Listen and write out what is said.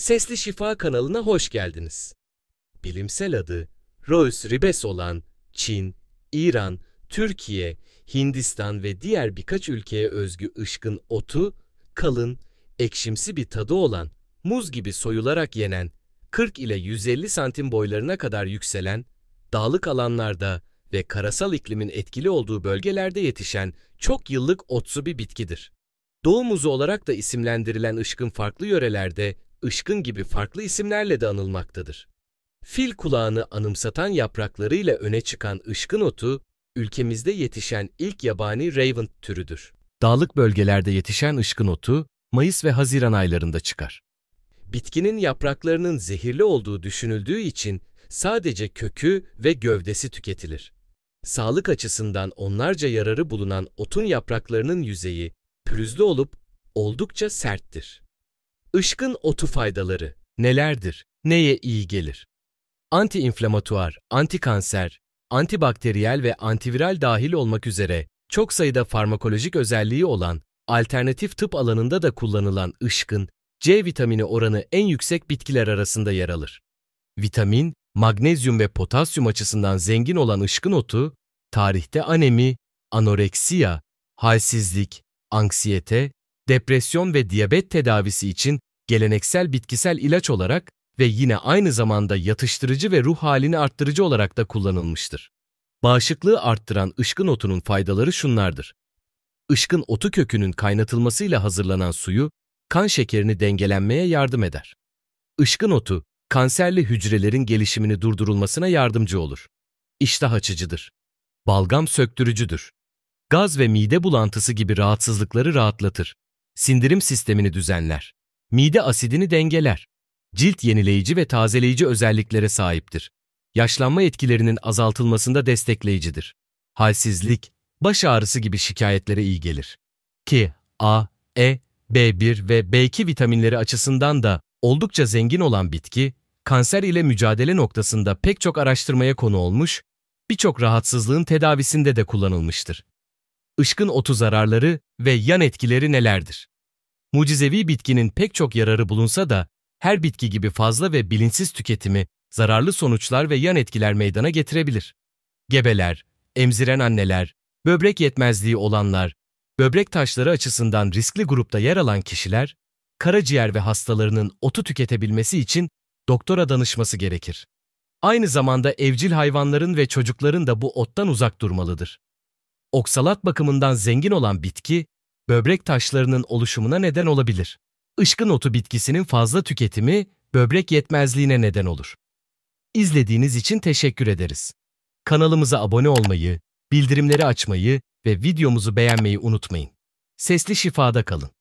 Sesli Şifa kanalına hoş geldiniz. Bilimsel adı Rose ribes olan Çin, İran, Türkiye, Hindistan ve diğer birkaç ülkeye özgü ışkın otu, kalın, ekşimsi bir tadı olan, muz gibi soyularak yenen, 40 ile 150 santim boylarına kadar yükselen, dağlık alanlarda ve karasal iklimin etkili olduğu bölgelerde yetişen çok yıllık otsu bir bitkidir. Doğu muzu olarak da isimlendirilen ışkın farklı yörelerde ışkın gibi farklı isimlerle de anılmaktadır. Fil kulağını anımsatan yapraklarıyla öne çıkan ışkın otu, ülkemizde yetişen ilk yabani raven türüdür. Dağlık bölgelerde yetişen ışkın otu, Mayıs ve Haziran aylarında çıkar. Bitkinin yapraklarının zehirli olduğu düşünüldüğü için sadece kökü ve gövdesi tüketilir. Sağlık açısından onlarca yararı bulunan otun yapraklarının yüzeyi pürüzlü olup oldukça serttir. Işkın otu faydaları nelerdir? Neye iyi gelir? Antiinflamatuar, antikanser, antibakteriyel ve antiviral dahil olmak üzere çok sayıda farmakolojik özelliği olan alternatif tıp alanında da kullanılan ışkın, C vitamini oranı en yüksek bitkiler arasında yer alır. Vitamin, magnezyum ve potasyum açısından zengin olan ışkın otu, tarihte anemi, anoreksiya, halsizlik, anksiyete, depresyon ve diyabet tedavisi için geleneksel bitkisel ilaç olarak ve yine aynı zamanda yatıştırıcı ve ruh halini arttırıcı olarak da kullanılmıştır. Bağışıklığı arttıran ışkın otunun faydaları şunlardır. Işkın otu kökünün kaynatılmasıyla hazırlanan suyu, kan şekerini dengelenmeye yardım eder. Işkın otu, kanserli hücrelerin gelişimini durdurulmasına yardımcı olur. İştah açıcıdır. Balgam söktürücüdür. Gaz ve mide bulantısı gibi rahatsızlıkları rahatlatır sindirim sistemini düzenler. Mide asidini dengeler. Cilt yenileyici ve tazeleyici özelliklere sahiptir. Yaşlanma etkilerinin azaltılmasında destekleyicidir. Halsizlik, baş ağrısı gibi şikayetlere iyi gelir. Ki A, E, B1 ve B2 vitaminleri açısından da oldukça zengin olan bitki, kanser ile mücadele noktasında pek çok araştırmaya konu olmuş, birçok rahatsızlığın tedavisinde de kullanılmıştır. Işkın otu zararları ve yan etkileri nelerdir? Mucizevi bitkinin pek çok yararı bulunsa da her bitki gibi fazla ve bilinçsiz tüketimi zararlı sonuçlar ve yan etkiler meydana getirebilir. Gebeler, emziren anneler, böbrek yetmezliği olanlar, böbrek taşları açısından riskli grupta yer alan kişiler, karaciğer ve hastalarının otu tüketebilmesi için doktora danışması gerekir. Aynı zamanda evcil hayvanların ve çocukların da bu ottan uzak durmalıdır. Oksalat bakımından zengin olan bitki, böbrek taşlarının oluşumuna neden olabilir. Işkın otu bitkisinin fazla tüketimi böbrek yetmezliğine neden olur. İzlediğiniz için teşekkür ederiz. Kanalımıza abone olmayı, bildirimleri açmayı ve videomuzu beğenmeyi unutmayın. Sesli şifada kalın.